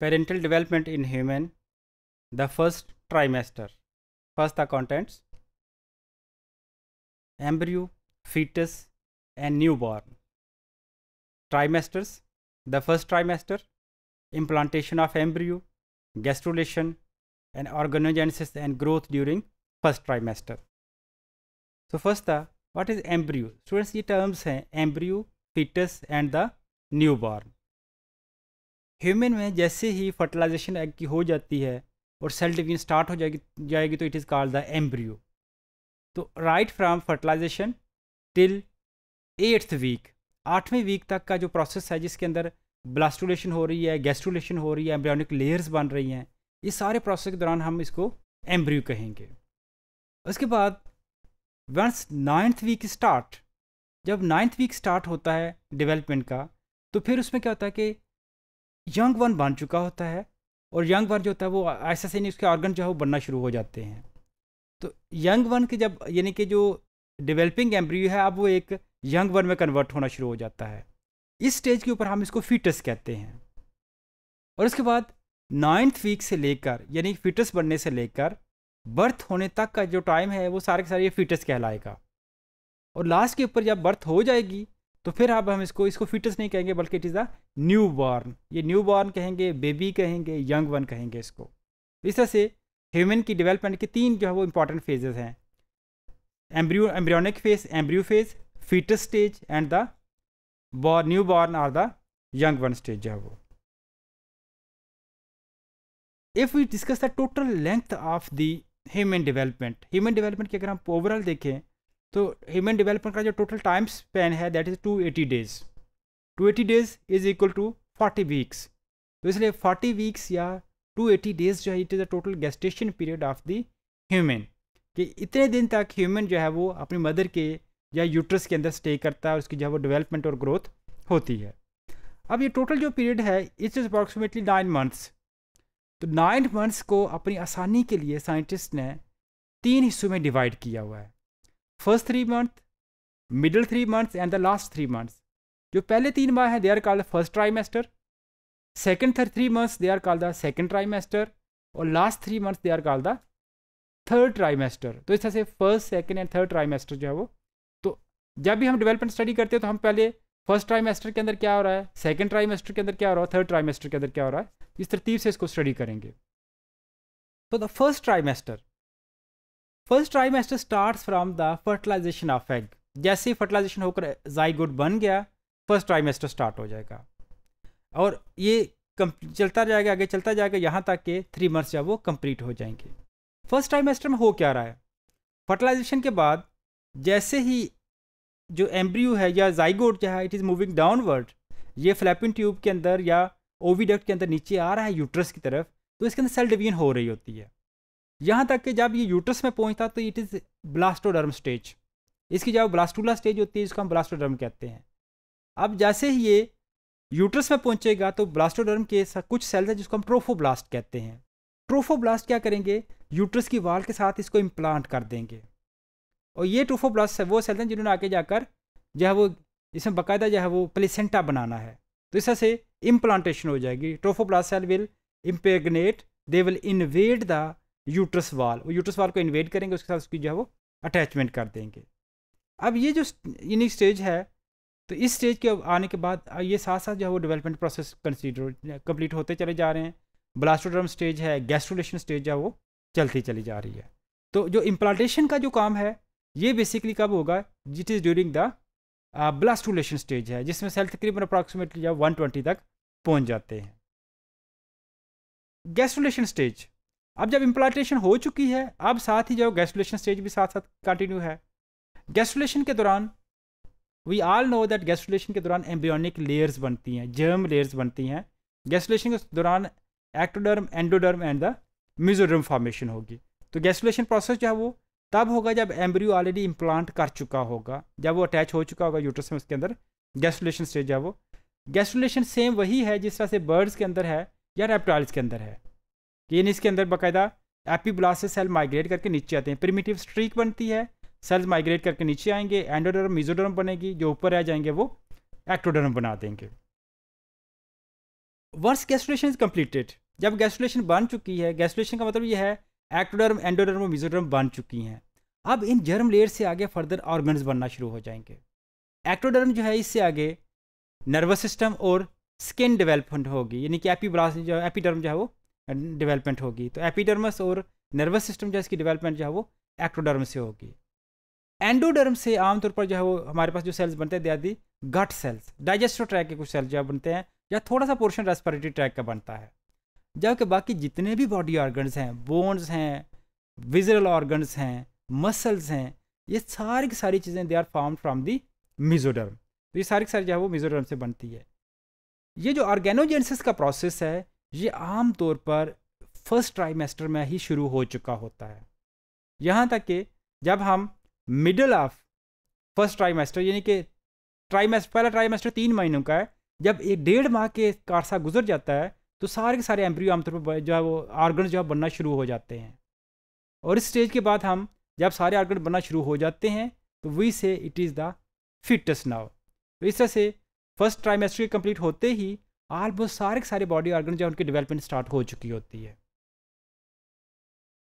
parental development in human the first trimester first the contents embryo fetus and newborn trimesters the first trimester implantation of embryo gastrulation and organogenesis and growth during first trimester so first the what is embryo students see terms hain eh? embryo fetus and the newborn human में जैसे ही fertilisation egg की हो जाती है और cell division start हो जाएगी जाएगी तो it is called the embryo तो right from fertilization till eighth week आठवें वीक तक का जो प्रोसेस है जिसके अंदर ब्लास्टुलेशन हो रही है गैस्ट्रोलेशन हो रही है एम्ब्रियोनिक लेयर्स बन रही हैं इस सारे प्रोसेस के दौरान हम इसको एम्ब्रियो कहेंगे उसके बाद वंस नाइन्थ वीक स्टार्ट जब नाइन्थ वीक स्टार्ट होता है डेवलपमेंट का तो फिर उसमें क्या होता है कि यंग वन बन चुका होता है और यंग वन जो होता है वो ऐसा से नहीं उसके ऑर्गन जो है वो बनना शुरू हो जाते हैं तो यंग वन के जब यानी कि जो डेवलपिंग एम्ब्रियो है अब वो एक यंग वन में कन्वर्ट होना शुरू हो जाता है इस स्टेज के ऊपर हम इसको फीटस कहते हैं और उसके बाद नाइन्थ वीक से लेकर यानी फीटस बनने से लेकर बर्थ होने तक का जो टाइम है वो सारे के सारे ये फीटस कहलाएगा और लास्ट के ऊपर जब बर्थ हो जाएगी तो फिर अब हम इसको इसको फिटस नहीं कहेंगे बल्कि it is the newborn ये न्यू बॉर्न कहेंगे बेबी कहेंगे यंग वन कहेंगे इसको इस तरह से ह्यूमन की डेवलपमेंट के तीन जो है वो इंपॉर्टेंट फेजेस हैं embryo embryonic phase embryo phase fetus stage and the born newborn are the young one stage जो है वो if we discuss the total length of the human development human development की अगर हम overall देखें तो human development का जो टोटल टाइम स्पेन है that is 280 days 280 days is equal to 40 weeks तो इसलिए 40 वीक्स या 280 डेज जो है it is the total gestation period of the human कि इतने दिन तक ह्यूमन जो है वो अपनी मदर के या यूट्रस के अंदर स्टे करता है उसकी जो है वो डिवेलपमेंट और ग्रोथ होती है अब ये टोटल जो पीरियड है it's is approximately nine months तो नाइन मंथ्स को अपनी आसानी के लिए साइंटिस्ट ने तीन हिस्सों में डिवाइड किया हुआ है first three month middle three months and the last three months जो पहले तीन माह हैं they are called first trimester second three months they are called the second trimester और last three months they are called the third trimester तो इस तरह से first second and third trimester जो है वो तो जब भी हम डेवलपमेंट स्टडी करते हैं तो हम पहले फर्स्ट ट्राइमेस्टर के अंदर क्या हो रहा है सेकेंड ट्राइमेस्टर के अंदर क्या हो रहा है थर्ड ट्राइमेस्टर के अंदर क्या हो रहा है इस तरतीब से इसको स्टडी करेंगे तो the first trimester first trimester start from the fertilization of egg जैसे फर्टिलाइजेशन होकर जाइगोड बन गया फर्स्ट ट्राइमेस्टर स्टार्ट हो जाएगा और ये चलता जाएगा आगे चलता जाएगा यहाँ तक के थ्री मंथ्स जब वो कंप्लीट हो जाएंगे फर्स्ट ट्राइमेस्टर में हो क्या रहा है फर्टिलाइजेशन के बाद जैसे ही जो एम्ब्रियो है या जाइगोड जो है इट इज़ मूविंग डाउनवर्ड ये फ्लैपिन ट्यूब के अंदर या ओवीडक्ट के अंदर नीचे आ रहा है यूट्रस की तरफ तो इसके अंदर सेल डिवीजन हो रही होती है यहाँ तक कि जब ये यूट्रस में पहुँचता तो इट इज़ ब्लास्टोडर्म स्टेज इसकी जब ब्लास्टूला स्टेज होती है इसको हम ब्लास्टोडर्म कहते हैं अब जैसे ही ये यूट्रस में पहुँचेगा तो ब्लास्टोडर्म के कुछ सेल्स हैं जिसको हम ट्रोफोब्लास्ट कहते हैं ट्रोफोब्लास्ट क्या करेंगे यूट्रस की वाल के साथ इसको इम्प्लांट कर देंगे और ये ट्रोफोब्लास्ट वो सेल्स हैं जिन्होंने आगे जाकर जो है वो इसमें बाकायदा जो है वो प्लेसेंटा बनाना है तो इस से इम्प्लांटेशन हो जाएगी trophoblast cell will impregnate they will invade the uterus wall वो यूट्रस वाल को इन्वेट करेंगे उसके साथ उसकी जो है वो अटैचमेंट कर देंगे अब ये जो यूनिक स्टेज है तो इस स्टेज के आने के बाद ये साथ साथ जो है वो डेवलपमेंट प्रोसेस कंसिडर कंप्लीट होते चले जा रहे हैं ब्लास्टोड्रम स्टेज है गैस्ट्रोलेशन स्टेज है वो चलती चली जा रही है तो जो इम्प्लांटेशन का जो काम है ये बेसिकली कब होगा it is during the blastulation stage है जिसमें सेल तकरीबन अप्रॉक्सीमेटली जो वन ट्वेंटी तक पहुँच जाते हैं गैस्ट्रोलेशन स्टेज अब जब इम्प्लांटेशन हो चुकी है अब साथ ही जो गैस्टुलेशन स्टेज भी साथ साथ कंटिन्यू है गैस्टुलेशन के दौरान we all know that gastrulation के दौरान एम्ब्रियोनिक लेयर्स बनती हैं जर्म लेयर्स बनती हैं गैस्टुलेशन के दौरान ectoderm endoderm and the mesoderm formation होगी तो गैस्टुलेशन प्रोसेस जो है वो तब होगा जब एम्ब्रियो ऑलरेडी इम्प्लांट कर चुका होगा जब वो अटैच हो चुका होगा यूट्रस में उसके अंदर गैस्टुलेशन स्टेज है वो गैस्टुलेशन सेम वही है जिस तरह से बर्ड्स के अंदर है या रेप्टाइल्स के अंदर है लेकिन इसके अंदर बाकायदा एपी ब्लास्ट से सेल माइग्रेट करके नीचे आते हैं प्रिमिटिव स्ट्रीक बनती है सेल्स माइग्रेट करके नीचे आएंगे एंडोडर्म मिजोडर्म बनेगी जो ऊपर रह जाएंगे वो एक्टोडर्म बना देंगे वर्स गैस्ट्रेशन इज कम्प्लीटेड जब गैस्ट्रेशन बन चुकी है गैस्ट्रेशन का मतलब यह है एक्टोडर्म एंडोडर्म और मिजोडर्म बन चुकी हैं अब इन जर्म लेयर से आगे फर्दर ऑर्गन्स बनना शुरू हो जाएंगे एक्टोडर्म जो है इससे आगे नर्वस सिस्टम और स्किन डेवलपमेंट होगी यानी कि एपी ब्लास्ट जो है एपीडर्म जो है वो डेवलपमेंट होगी तो एपीडर्मस और नर्वस सिस्टम जो है इसकी डेवलपमेंट जो है वो एक्टोडर्म से होगी एंडोडर्म से आमतौर पर जो है वो हमारे पास जो सेल्स बनते हैं they the gut cells digestive tract के कुछ सेल्स जो बनते हैं या थोड़ा सा पोर्शन रेस्पिरेटरी ट्रैक का बनता है जबकि बाकी जितने भी बॉडी ऑर्गन्स हैं बोन्स हैं विजरल ऑर्गन्स हैं मसल्स हैं ये सारी की सारी चीज़ें they are form from the mesoderm तो ये सारी की सारी जो है वो मिजोडर्म से बनती है ये जो ऑर्गेनोजेंसिस का प्रोसेस है ये आम तौर पर फर्स्ट ट्राइमेस्टर में ही शुरू हो चुका होता है यहाँ तक कि जब हम मिडल ऑफ फर्स्ट ट्राइमेस्टर यानी कि ट्राइमेस्टर पहला ट्राइमेस्टर तीन महीनों का है जब एक डेढ़ माह के कारसा गुजर जाता है तो सारे के सारे एम्ब्रियो आमतौर पर जो है वो आर्गन जो है बनना शुरू हो जाते हैं और इस स्टेज के बाद हम जब सारे आर्गन बनना शुरू हो जाते हैं तो we say it is the fetus now तो इस तरह से फर्स्ट ट्राइमेस्टर कंप्लीट होते ही ऑलमोस्ट सारे सारे बॉडी ऑर्गन जो उनकी डेवलपमेंट स्टार्ट हो चुकी होती है